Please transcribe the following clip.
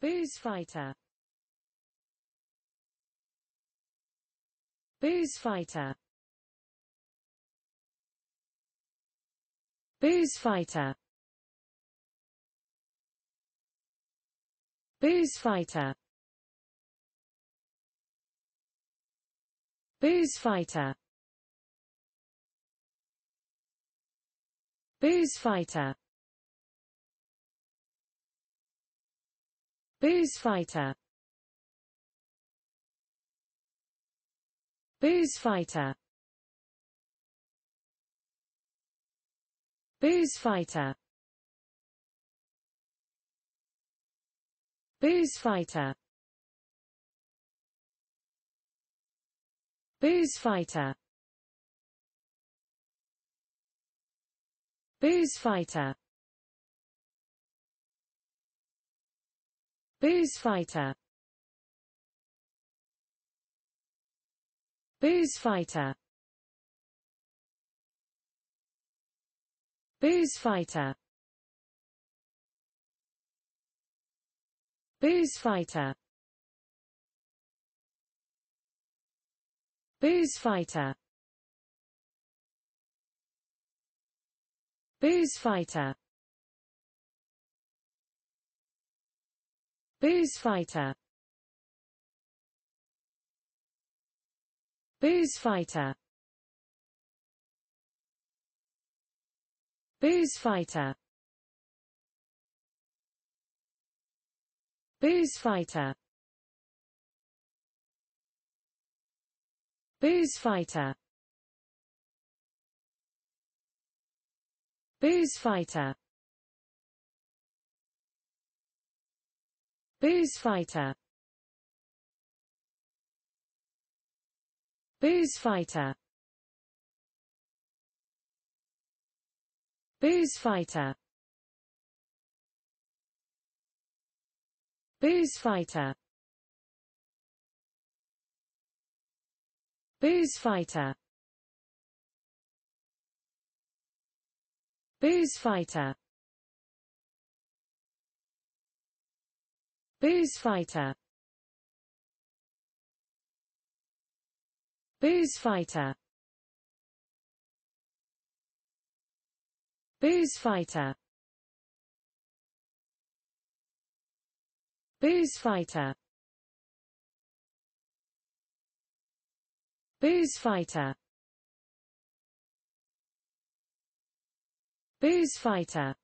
Booze fighter Booze fighter Booze fighter Booze fighter Booze fighter Booze fighter Booze fighter Booze fighter Booze fighter Booze fighter Booze fighter Booze fighter Booze fighter Booze fighter Booze fighter Booze fighter Booze fighter Booze fighter Booze fighter Booze fighter Booze fighter Booze fighter Booze fighter Booze fighter Booze fighter Booze fighter Booze fighter Booze fighter Booze fighter Booze fighter Booze fighter Booze fighter Booze fighter Booze fighter Booze fighter Booze fighter